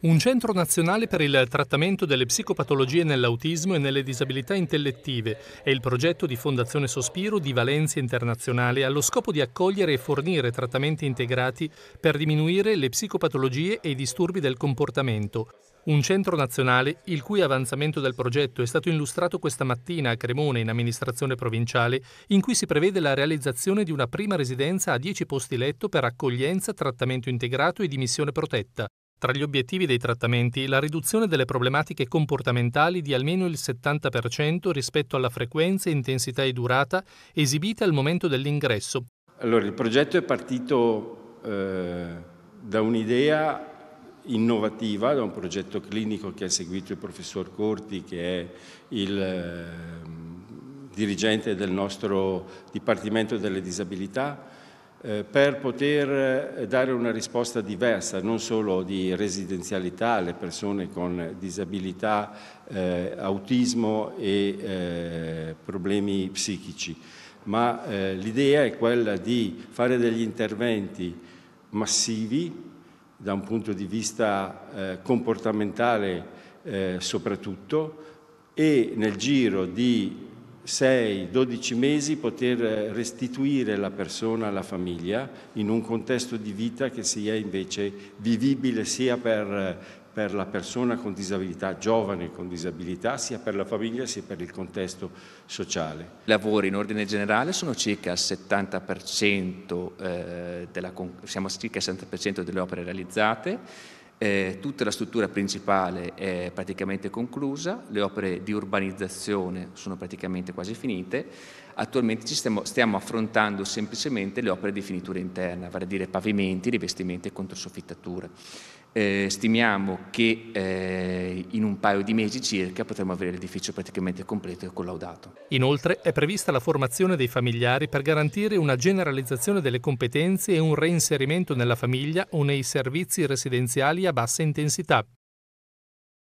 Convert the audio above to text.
Un centro nazionale per il trattamento delle psicopatologie nell'autismo e nelle disabilità intellettive è il progetto di Fondazione Sospiro di Valencia Internazionale allo scopo di accogliere e fornire trattamenti integrati per diminuire le psicopatologie e i disturbi del comportamento. Un centro nazionale il cui avanzamento del progetto è stato illustrato questa mattina a Cremone in amministrazione provinciale, in cui si prevede la realizzazione di una prima residenza a 10 posti letto per accoglienza, trattamento integrato e dimissione protetta. Tra gli obiettivi dei trattamenti la riduzione delle problematiche comportamentali di almeno il 70% rispetto alla frequenza, intensità e durata esibite al momento dell'ingresso. Allora, il progetto è partito eh, da un'idea innovativa, da un progetto clinico che ha seguito il professor Corti, che è il eh, dirigente del nostro Dipartimento delle Disabilità, eh, per poter eh, dare una risposta diversa, non solo di residenzialità alle persone con disabilità, eh, autismo e eh, problemi psichici, ma l'idea è quella di fare degli interventi massivi da un punto di vista comportamentale soprattutto e nel giro di 6-12 mesi poter eh, restituire la persona alla famiglia in un contesto di vita che sia invece vivibile sia per, eh, per la persona con disabilità, giovane con disabilità, sia per la famiglia sia per il contesto sociale. I lavori in ordine generale sono circa il 70%, eh, della, circa 70 delle opere realizzate, eh, tutta la struttura principale è praticamente conclusa, le opere di urbanizzazione sono praticamente quasi finite, attualmente stiamo, stiamo, affrontando semplicemente le opere di finitura interna, vale a dire pavimenti, rivestimenti e controsoffittature eh, stimiamo che eh, in un paio di mesi circa potremo avere l'edificio praticamente completo e collaudato. Inoltre è prevista la formazione dei familiari per garantire una generalizzazione delle competenze e un reinserimento nella famiglia o nei servizi residenziali a bassa intensità.